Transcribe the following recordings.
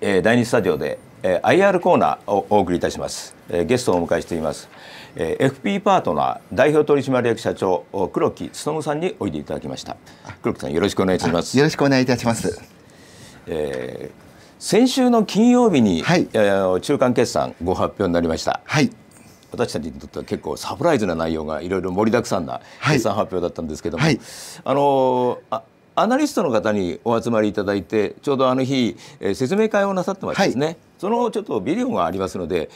えー、第2スタジオで、えー、IR コーナーをお送りいたします、えー、ゲストをお迎えしています、えー、FP パートナー代表取締役社長黒木勤さんにおいでいただきました黒木さんよろしくお願いしますよろしくお願いいたします、えー、先週の金曜日に、はい、えー、中間決算ご発表になりましたはい私たちにとっては結構サプライズな内容がいろいろ盛りだくさんな決算発表だったんですけども、はいはい、あのあアナリストの方にお集まりいただいてちょうどあの日、えー、説明会をなさってましてですね、はい、そのちょっとビデオがありますので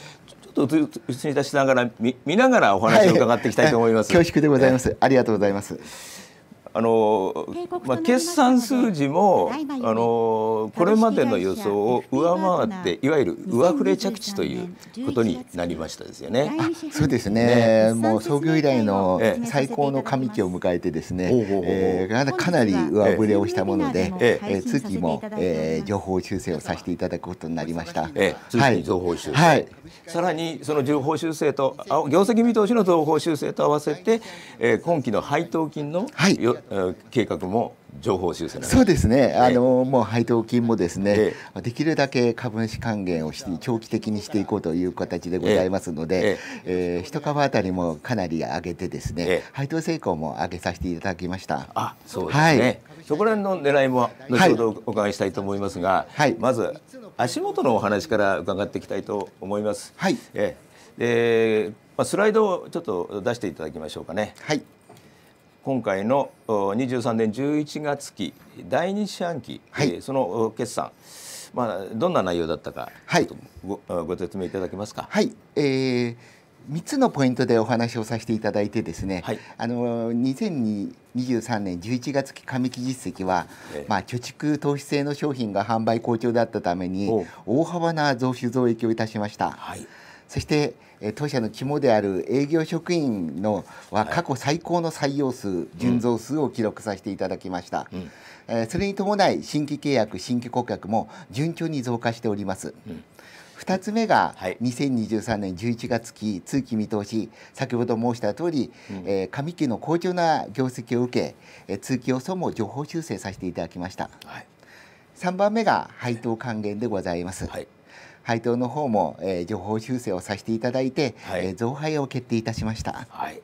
ちょっと映り出しながら見ながらお話を伺っていきたいと思います、はい、恐縮でございます、ありがとうございますあのまあ、決算数字もあのこれまでの予想を上回っていわゆる上振れ着地ということになりましたですよね。そうですね、ね、もう創業以来の最高の上期を迎えてですね、えー、かなり上振れをしたもので、ええ通期も、えー、情報修正をさせていただくことになりました。ええ、修正、さらにその情報修正と業績見通しの情報修正と合わせて、えー、今期の配当金の、はい、計画も情報修正そうですね、あのもう配当金もですね、できるだけ株主還元をして長期的にしていこうという形でございますので、ええ一株当たりもかなり上げてですね、配当成功も上げさせていただきました。あ、そうですね。そこら辺の狙いも後ほどお伺いしたいと思いますが、はい、まず足元のお話から伺っていきたいと思います。はい。えー、まあ、スライドをちょっと出していただきましょうかね。はい。今回の23年11月期第二四半期、はい、その決算、まあ、どんな内容だったか、はい、ごご説明いただけますか。はい、えー3つのポイントでお話をさせていただいてですね、はい、あの2023年11月期上期実績は、えまあ、貯蓄投資性の商品が販売好調だったために大幅な増収増益をいたしました。はい、そして当社の肝である営業職員のは過去最高の採用数、純増数を記録させていただきました、えそれに伴い新規契約新規顧客も順調に増加しております、2つ目が2023年11月期通期見通し先ほど申した通り、え上期の好調な業績を受け、え通期予想も情報修正させていただきました、3番目が配当還元でございます、はい配当の方も、えー、情報修正をさせていただいて、はい、えー、増配を決定いたしました。はい、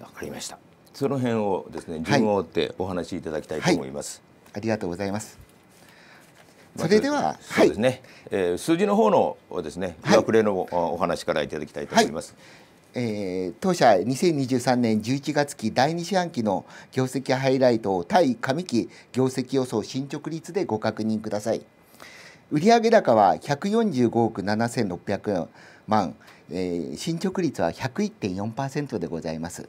わかりました。その辺をですね、順を追ってお話しいただきたいと思います。はいはい、ありがとうございます。それでは、そうですね、はい、えー、数字の方のですね、上振れのお話からいただきたいと思います。はい、えー、当社2023年11月期第2四半期の業績ハイライトを対上期業績予想進捗率でご確認ください。売上高は145億7600万、えー、進捗率は101.4%でございます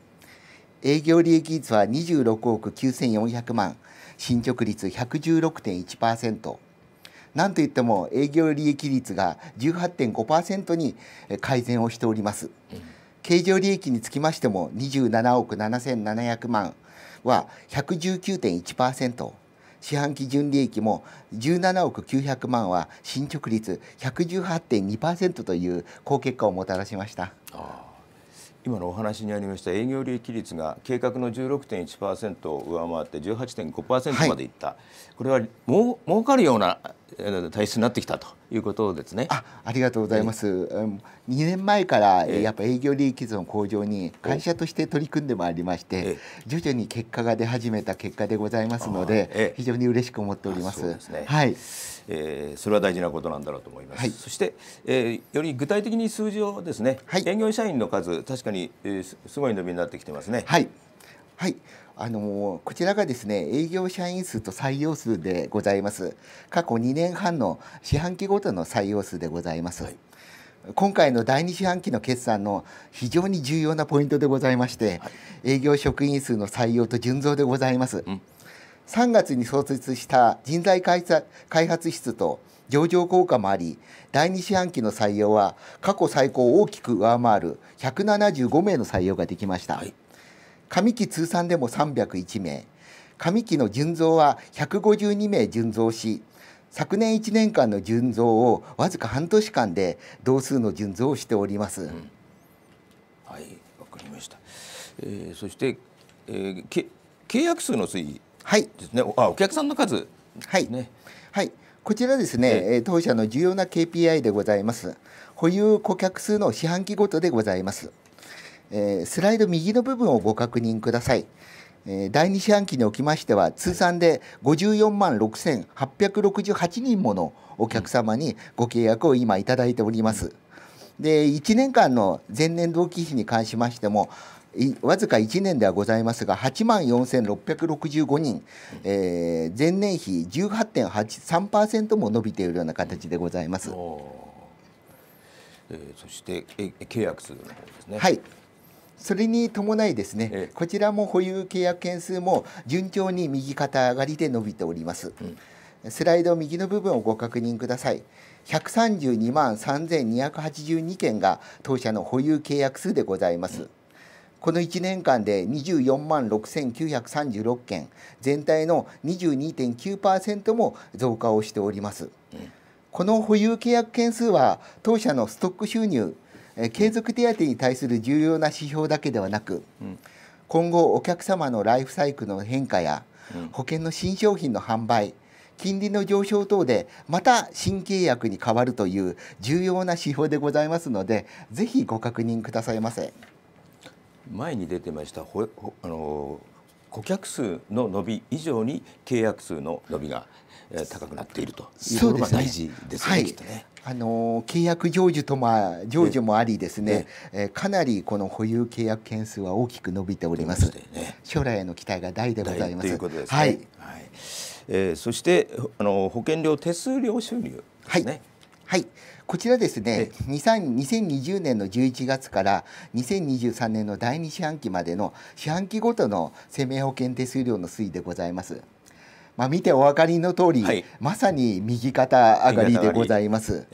営業利益率は26億9400万進捗率116.1%なんといっても営業利益率が18.5%に改善をしております、経常利益につきましても27億7700万は119.1%四半期純利益も17億900万は進捗率118.2%という好結果をもたらしました。今のお話にありました営業利益率が計画の16.1%を上回って18.5%までいった、はい、これはもう儲かるような体質になってきたということですね。あありがとうございます、うん、2年前からやっぱ営業利益率の向上に会社として取り組んでまいりまして徐々に結果が出始めた結果でございますので非常に嬉しく思っております。すね、はいえー、それは大事なことなんだろうと思います、はい、そして、えー、より具体的に数字をですね、はい、営業社員の数確かに、えー、すごい伸びになってきてますね。はい、はいあのこちらがですね営業社員数と採用数でございます過去2年半の四半期ごとの採用数でございます、はい、今回の第2四半期の決算の非常に重要なポイントでございまして、はい、営業職員数の採用と順増でございます、うん3月に創設した人材開発室と上場効果もあり、第2四半期の採用は過去最高を大きく上回る175名の採用ができました。はい、上期通算でも301名、上期の純増は152名純増し、昨年1年間の純増をわずか半年間で同数の純増をしております。うん、はい、わかりました。えー、そして、えー、け契約数の推移はい。ですね。あ、お客さんの数。はい。ね。はい。こちらですね、え当社の重要な KPI でございます。保有顧客数の四半期ごとでございます。えー、スライド右の部分をご確認ください。えー、第2四半期におきましては通算で54万6868人ものお客様にご契約を今いただいております。で1年間の前年同期比に関しましてもわずか1年ではございますが、8万4665人、えー、前年比18.83%も伸びているような形でございます。えー、そしてえ契約数ですね。はい。それに伴いですね、えー、こちらも保有契約件数も順調に右肩上がりで伸びております。うん、スライド右の部分をご確認ください。132万3282件が当社の保有契約数でございます。うんこの1年間で24万6936件全体の22.9%も増加をしております、この保有契約件数は当社のストック収入継続手当に対する重要な指標だけではなく、今後お客様のライフサイクルの変化や、保険の新商品の販売金利の上昇等でまた新契約に変わるという重要な指標でございますのでぜひご確認くださいませ。前に出てましたほあの顧客数の伸び以上に契約数の伸びが高くなっているというところが大事ですね。すねはい、あの契約成就とまあ成就もありですね、えかなりこの保有契約件数は大きく伸びております。ね、将来への期待が大でございます。ということですね。はい。はい、えー、そしてあの保険料手数料収入ですね。はいはい、こちらですね、2020年の11月から2023年の第2四半期までの四半期ごとの生命保険手数料の推移でございます。まあ、見てお分かりの通り、はい、まさに右肩上がりでございます。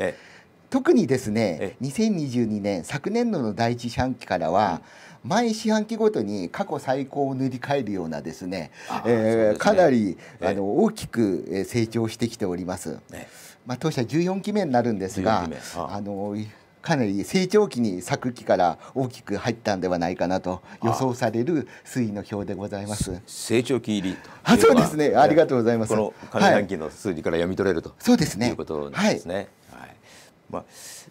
特にですね2022年昨年度の第一四半期からは、前毎四半期ごとに過去最高を塗り替えるようなですね、えーね、かなりあの大きく成長してきております。ねまあ、当社14期目になるんですがあのかなり成長期に昨期から大きく入ったんではないかなと予想される推移の表でございます成長期入りあそうですねありがとうございますこの上半期の数字から読み取れると、はい、そうですねいうことなんですね。はい、はい、まあ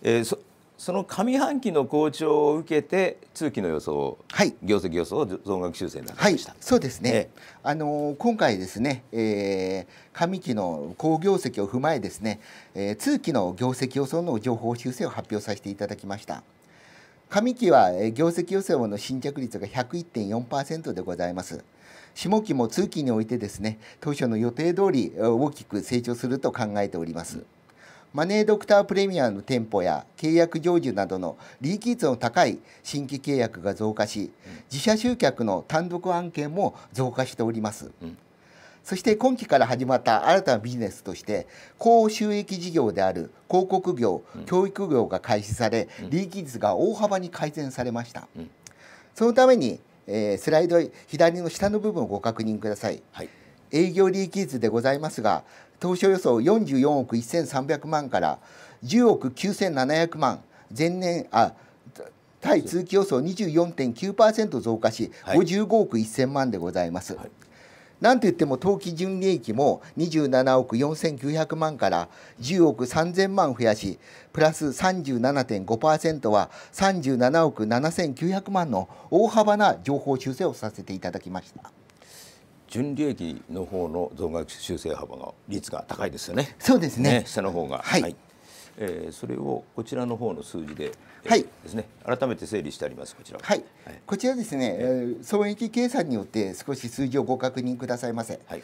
えー、そその上半期の好調を受けて通期の予想、はい、業績予想を増額修正になりました、はい、そうですね、あの今回ですね、えー、上期の好業績を踏まえですね、えー、通期の業績予想の情報修正を発表させていただきました上期は業績予想の新着率が101.4%でございます下期も通期においてですね当初の予定通り大きく成長すると考えております、うんマネードクタープレミアムの店舗や契約成就などの利益率の高い新規契約が増加し、自社集客の単独案件も増加しております。うんそして今期から始まった新たなビジネスとして高収益事業である広告業、うん、教育業が開始され、うん、利益率が大幅に改善されました、うん、そのために、えー、スライド左の下の部分をご確認ください、はい、営業利益率でございますが当初予想44億1300万から10億9700万前年あ対通期予想24.9%増加し、55億1000万でございます。はい、なんといっても当期純利益も27億4900万から10億3000万増やし、プラス37.5%は37億7900万の大幅な情報修正をさせていただきました。純利益の方の増額修正幅が率が高いですよね。そうですね。ね下の方が、はい、はい、えー、それをこちらの方の数字で、えー、はい、ですね。改めて整理してありますこちらは。い。こちらですね、えー、損益計算によって少し数字をご確認くださいませ。はい。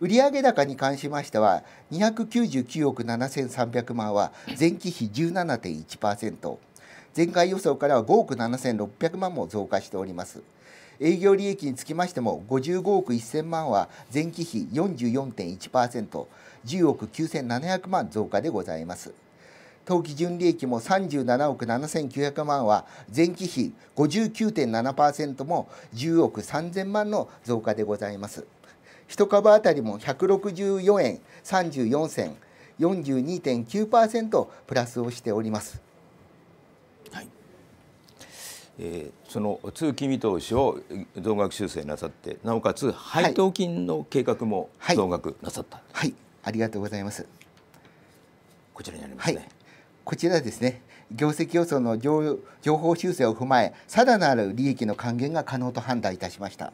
売上高に関しましては299億7300万は前期比17.1%前回予想からは5億7600万も増加しております。営業利益につきましても55億1000万は前期比44.1%、10億9700万増加でございます。当期純利益も37億7900万は前期比59.7%も10億3000万の増加でございます。1株当たりも164円34銭42.9%プラスをしております。えー、その通期見通しを増額修正なさってなおかつ配当金の計画も増額なさった、はい、はい、ありがとうございますこちらにありますね、はい、こちらですね業績予想の情報修正を踏まえさらなる利益の還元が可能と判断いたしました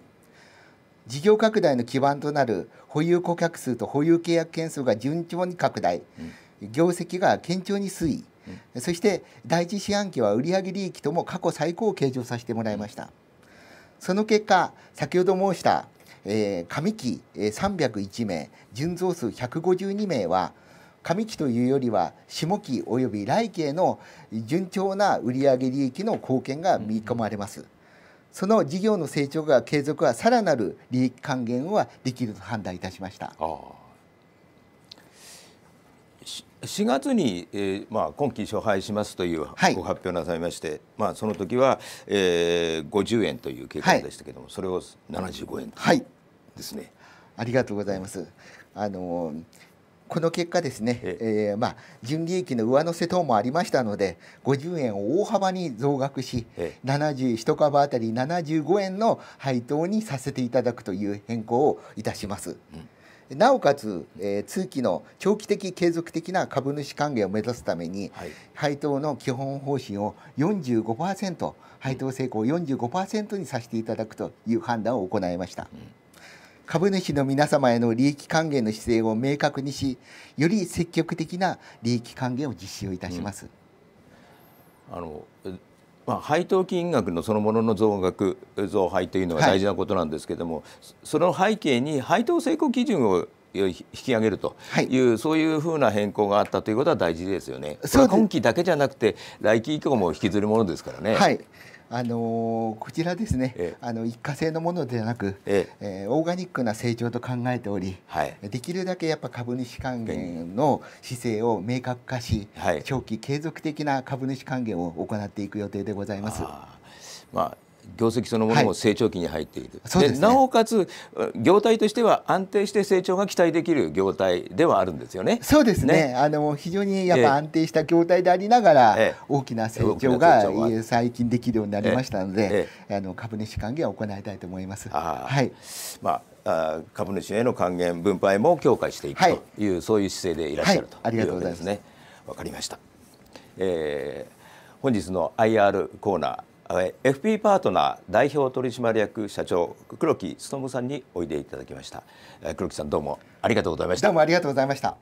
事業拡大の基盤となる保有顧客数と保有契約件数が順調に拡大、うん、業績が堅調に推移そして第一四半期は売上利益とも過去最高を計上させてもらいました。その結果、先ほど申した、えー、上期301名、純増数152名は、上期というよりは下期および来期への順調な売上利益の貢献が見込まれます。その事業の成長が継続はさらなる利益還元はできると判断いたしました。4月に、えーまあ、今期初配しますというご発表なさいまして、はい、まあ、その時は、えー、50円という計画でしたけども、はい、それを75円ですね、はい、ありがとうございます。あのこの結果ですね、ええー、まあ、純利益の上乗せ等もありましたので50円を大幅に増額し、え71株当たり75円の配当にさせていただくという変更をいたします。うんなおかつ、えー、通期の長期的継続的な株主還元を目指すために、はい、配当の基本方針を45%配当成功45%にさせていただくという判断を行いました。うん株主の皆様への利益還元の姿勢を明確にしより積極的な利益還元を実施をいたします、うん、あのまあ、配当金額のそのものの増額増配というのは大事なことなんですけれども、はい、その背景に配当成功基準を引き上げるという、はい、そういうふうな変更があったということは大事ですよね。今期だけじゃなくて来期以降も引きずるものですからね。はいあのこちらですね、ええ、あの一過性のものではなく、ええオーガニックな成長と考えており、はい、できるだけやっぱ株主還元の姿勢を明確化し、はい、長期継続的な株主還元を行っていく予定でございます。あまあ、業績そのものも成長期に入っている、はい、で、ね、なおかつ業態としては安定して成長が期待できる業態ではあるんですよね。そうですね、ね、あの非常にやっぱ安定した業態でありながら、大きな成長が最近できるようになりましたので、あの株主還元を行いたいと思います。はい、まあ株主への還元分配も強化していくという、はい、そういう姿勢でいらっしゃると、はい、ありがとうございますね。わかりました。えー、本日の IR コーナー FP パートナー代表取締役社長黒木勤さんにおいでいただきました黒木さんどうもありがとうございましたどうもありがとうございました